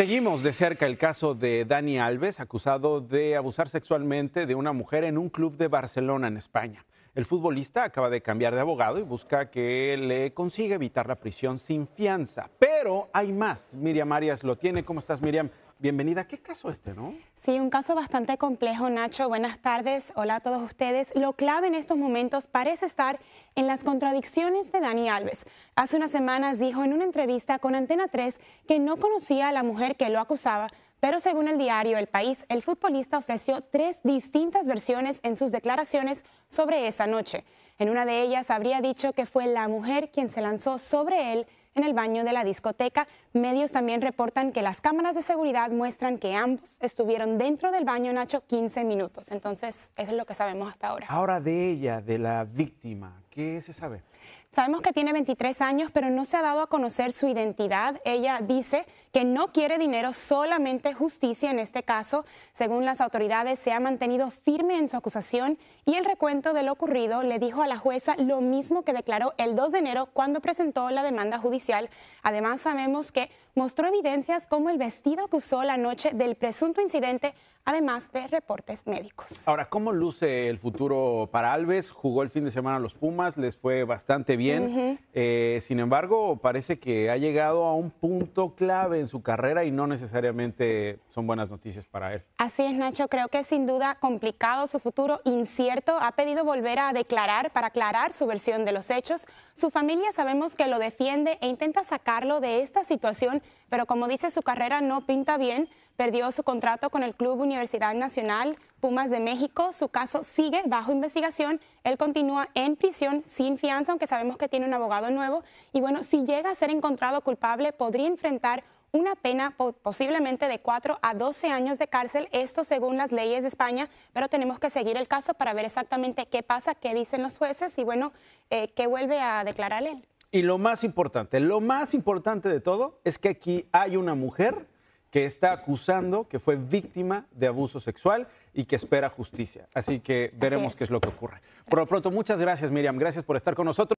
Seguimos de cerca el caso de Dani Alves, acusado de abusar sexualmente de una mujer en un club de Barcelona, en España. El futbolista acaba de cambiar de abogado y busca que le consiga evitar la prisión sin fianza. Pero hay más. Miriam Arias lo tiene. ¿Cómo estás, Miriam? Bienvenida. ¿Qué caso este, no? Sí, un caso bastante complejo, Nacho. Buenas tardes. Hola a todos ustedes. Lo clave en estos momentos parece estar en las contradicciones de Dani Alves. Hace unas semanas dijo en una entrevista con Antena 3 que no conocía a la mujer que lo acusaba pero según el diario El País, el futbolista ofreció tres distintas versiones en sus declaraciones sobre esa noche. En una de ellas habría dicho que fue la mujer quien se lanzó sobre él en el baño de la discoteca. Medios también reportan que las cámaras de seguridad muestran que ambos estuvieron dentro del baño, Nacho, 15 minutos. Entonces, eso es lo que sabemos hasta ahora. Ahora de ella, de la víctima, ¿qué se sabe? Sabemos que tiene 23 años, pero no se ha dado a conocer su identidad. Ella dice que no quiere dinero, solamente justicia en este caso. Según las autoridades, se ha mantenido firme en su acusación y el recuento de lo ocurrido le dijo a la jueza lo mismo que declaró el 2 de enero cuando presentó la demanda judicial Además, sabemos que mostró evidencias como el vestido que usó la noche del presunto incidente, además de reportes médicos. Ahora, ¿cómo luce el futuro para Alves? Jugó el fin de semana a los Pumas, les fue bastante bien. Eh, sin embargo, parece que ha llegado a un punto clave en su carrera y no necesariamente son buenas noticias para él. Así es, Nacho. Creo que es sin duda complicado su futuro, incierto. Ha pedido volver a declarar para aclarar su versión de los hechos. Su familia sabemos que lo defiende intenta sacarlo de esta situación, pero como dice, su carrera no pinta bien. Perdió su contrato con el Club Universidad Nacional Pumas de México. Su caso sigue bajo investigación. Él continúa en prisión sin fianza, aunque sabemos que tiene un abogado nuevo. Y bueno, si llega a ser encontrado culpable, podría enfrentar una pena posiblemente de 4 a 12 años de cárcel, esto según las leyes de España, pero tenemos que seguir el caso para ver exactamente qué pasa, qué dicen los jueces y bueno, eh, qué vuelve a declarar él. Y lo más importante, lo más importante de todo es que aquí hay una mujer que está acusando que fue víctima de abuso sexual y que espera justicia. Así que veremos qué es lo que ocurre. Por lo pronto, muchas gracias Miriam, gracias por estar con nosotros.